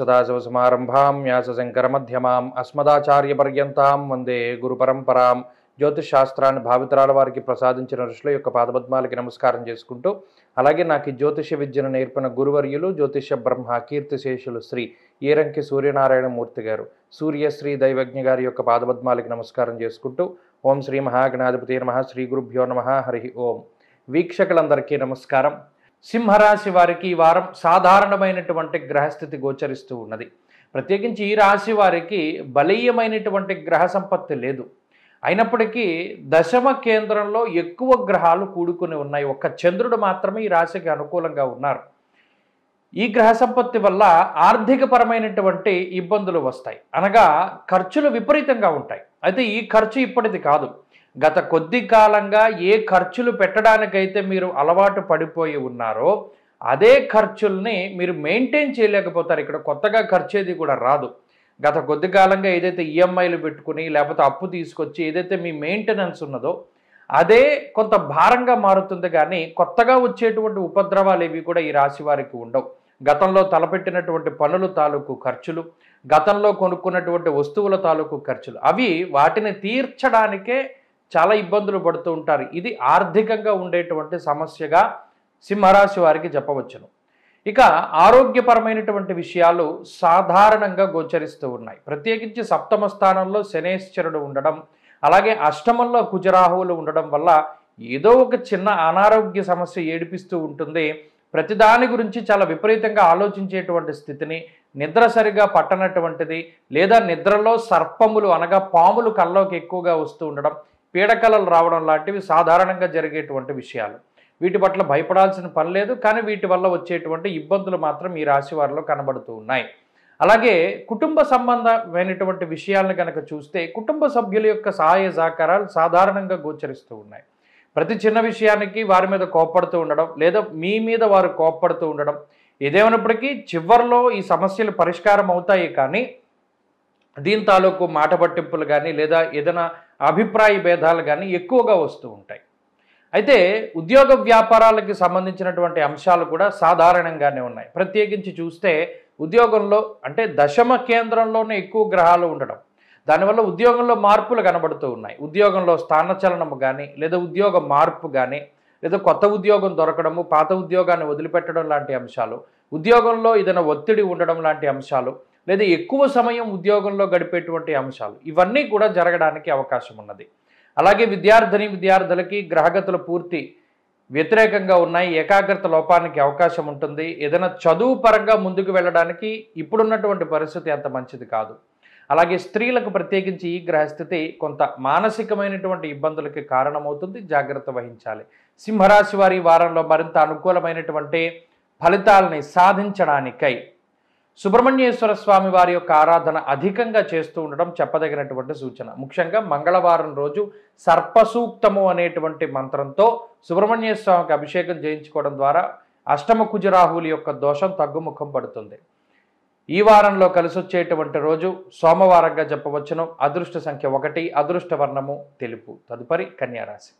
సదాశివసమారంభాం వ్యాసశంకరమధ్యమాం అస్మదాచార్యపర్యంతాం వందే గురుపరంపరాం జ్యోతిషాస్త్రాన్ని భావితరాల వారికి ప్రసాదించిన ఋషుల యొక్క పాదపద్మాలకి నమస్కారం చేసుకుంటూ అలాగే నాకు జ్యోతిష విద్యను నేర్పిన గురువర్యులు జ్యోతిష బ్రహ్మ కీర్తిశేషులు శ్రీ ఈరంకి సూర్యనారాయణమూర్తి గారు సూర్యశ్రీ దైవజ్ఞ గారి యొక్క పాదపద్మాలకి నమస్కారం చేసుకుంటూ ఓం శ్రీ మహాగణాధిపతి నమ శ్రీ గురుభ్యో నమ హరి ఓం వీక్షకులందరికీ నమస్కారం సింహరాశి వారికి ఈ వారం సాధారణమైనటువంటి గ్రహస్థితి గోచరిస్తూ ఉన్నది ప్రత్యేకించి ఈ రాశి వారికి బలీయమైనటువంటి గ్రహ సంపత్తి లేదు అయినప్పటికీ దశమ కేంద్రంలో ఎక్కువ గ్రహాలు కూడుకుని ఉన్నాయి ఒక్క చంద్రుడు మాత్రమే ఈ రాశికి అనుకూలంగా ఉన్నారు ఈ గ్రహ సంపత్తి వల్ల ఆర్థికపరమైనటువంటి ఇబ్బందులు వస్తాయి అనగా ఖర్చులు విపరీతంగా ఉంటాయి అయితే ఈ ఖర్చు ఇప్పటిది కాదు గత కొద్ది కాలంగా ఏ ఖర్చులు పెట్టడానికైతే మీరు అలవాటు పడిపోయి ఉన్నారో అదే ఖర్చుల్ని మీరు మెయింటైన్ చేయలేకపోతారు ఇక్కడ కొత్తగా ఖర్చేది కూడా రాదు గత కొద్ది కాలంగా ఏదైతే ఈఎంఐలు పెట్టుకుని లేకపోతే అప్పు తీసుకొచ్చి ఏదైతే మీ మెయింటెనెన్స్ ఉన్నదో అదే కొంత భారంగా మారుతుంది కానీ కొత్తగా వచ్చేటువంటి ఉపద్రవాలు ఏవి కూడా ఈ రాశి వారికి ఉండవు గతంలో తలపెట్టినటువంటి పనులు తాలూకు ఖర్చులు గతంలో కొనుక్కున్నటువంటి వస్తువుల తాలూకు ఖర్చులు అవి వాటిని తీర్చడానికే చాలా ఇబ్బందులు పడుతూ ఉంటారు ఇది ఆర్థికంగా ఉండేటువంటి సమస్యగా సింహరాశి వారికి చెప్పవచ్చును ఇక ఆరోగ్యపరమైనటువంటి విషయాలు సాధారణంగా గోచరిస్తూ ఉన్నాయి ప్రత్యేకించి సప్తమ స్థానంలో శనేశ్వరుడు ఉండడం అలాగే అష్టమంలో కుజరాహువులు ఉండడం వల్ల ఏదో ఒక చిన్న అనారోగ్య సమస్య ఏడిపిస్తూ ఉంటుంది ప్రతిదాని గురించి చాలా విపరీతంగా ఆలోచించేటువంటి స్థితిని నిద్ర సరిగా పట్టనటువంటిది లేదా నిద్రలో సర్పములు అనగా పాములు కల్లోకి ఎక్కువగా వస్తూ ఉండడం పీడకలలు రావడం లాంటివి సాధారణంగా జరిగేటువంటి విషయాలు వీటి పట్ల భయపడాల్సిన పని లేదు కానీ వీటి వల్ల వచ్చేటువంటి ఇబ్బందులు మాత్రం ఈ రాశి వారిలో కనబడుతూ ఉన్నాయి అలాగే కుటుంబ సంబంధమైనటువంటి విషయాలను కనుక చూస్తే కుటుంబ సభ్యుల యొక్క సహాయ సహకారాలు సాధారణంగా గోచరిస్తూ ఉన్నాయి ప్రతి చిన్న విషయానికి వారి మీద కోప్పడుతూ ఉండడం లేదా మీ మీద వారు కోప్పడుతూ ఉండడం ఏదేమైనప్పటికీ చివరిలో ఈ సమస్యలు పరిష్కారం అవుతాయి కానీ దీని తాలూకు మాట పట్టింపులు కానీ లేదా ఏదైనా అభిప్రాయ భేదాలు కానీ ఎక్కువగా వస్తూ ఉంటాయి అయితే ఉద్యోగ వ్యాపారాలకి సంబంధించినటువంటి అంశాలు కూడా సాధారణంగానే ఉన్నాయి ప్రత్యేకించి చూస్తే ఉద్యోగంలో అంటే దశమ కేంద్రంలోనే ఎక్కువ గ్రహాలు ఉండడం దానివల్ల ఉద్యోగంలో మార్పులు కనబడుతూ ఉన్నాయి ఉద్యోగంలో స్థానచలనము కానీ లేదా ఉద్యోగ మార్పు కానీ లేదా కొత్త ఉద్యోగం దొరకడము పాత ఉద్యోగాన్ని వదిలిపెట్టడం లాంటి అంశాలు ఉద్యోగంలో ఏదైనా ఒత్తిడి ఉండడం లాంటి అంశాలు లేదా ఎక్కువ సమయం ఉద్యోగంలో గడిపేటువంటి అంశాలు ఇవన్నీ కూడా జరగడానికి అవకాశం ఉన్నది అలాగే విద్యార్థిని విద్యార్థులకి గ్రహగతులు పూర్తి వ్యతిరేకంగా ఉన్నాయి ఏకాగ్రత లోపానికి అవకాశం ఉంటుంది ఏదైనా చదువు పరంగా ముందుకు వెళ్ళడానికి ఇప్పుడున్నటువంటి పరిస్థితి అంత మంచిది కాదు అలాగే స్త్రీలకు ప్రత్యేకించి ఈ గ్రహస్థితి కొంత మానసికమైనటువంటి ఇబ్బందులకి కారణమవుతుంది జాగ్రత్త వహించాలి సింహరాశి వారి వారంలో మరింత అనుకూలమైనటువంటి ఫలితాలని సాధించడానికై సుబ్రహ్మణ్యేశ్వర స్వామి వారి యొక్క ఆరాధన అధికంగా చేస్తూ ఉండడం చెప్పదగినటువంటి సూచన ముఖ్యంగా మంగళవారం రోజు సర్పసూక్తము అనేటువంటి మంత్రంతో సుబ్రహ్మణ్యేశ్వర స్వామికి అభిషేకం చేయించుకోవడం ద్వారా అష్టమ కుజరాహువుల యొక్క దోషం తగ్గుముఖం పడుతుంది ఈ వారంలో కలిసి వచ్చేటువంటి రోజు సోమవారంగా చెప్పవచ్చును అదృష్ట సంఖ్య ఒకటి అదృష్ట వర్ణము తెలుపు తదుపరి కన్యారాశి